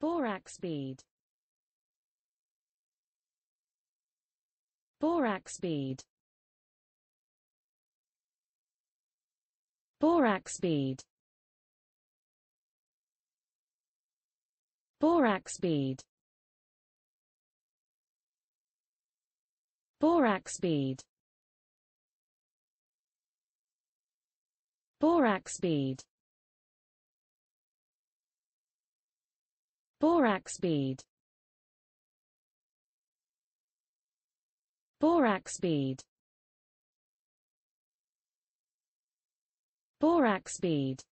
Borax bead Borax bead Borax bead Borax bead Borax bead Borax bead Borax bead Borax bead Borax bead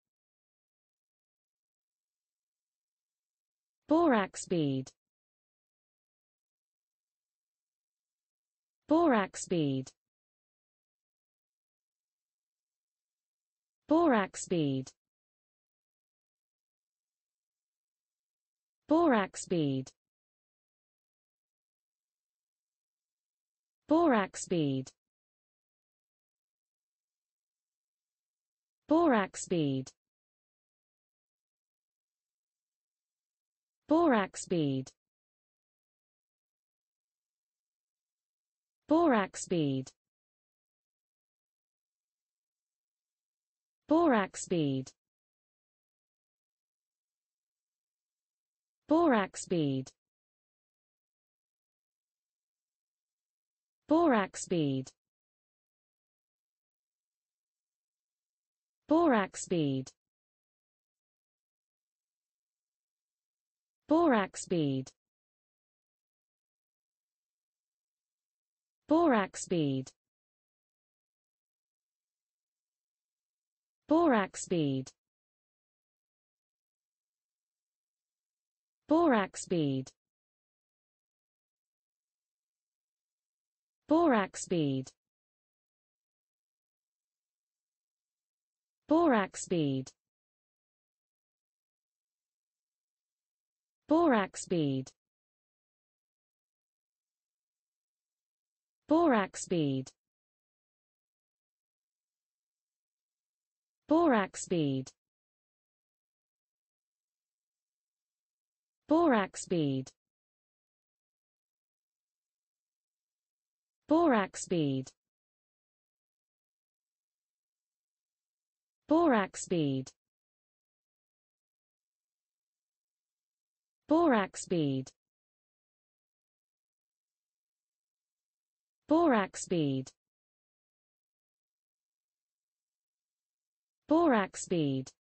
Borax bead Borax bead Borax bead Borax bead Borax bead Borax bead Borax bead Borax bead Borax bead Borax bead Borax bead Borax bead Borax bead Borax bead Borax bead Borax bead Borax bead Borax bead Borax bead Borax bead Borax bead Borax bead Borax bead Borax bead Borax bead Borax bead Borax bead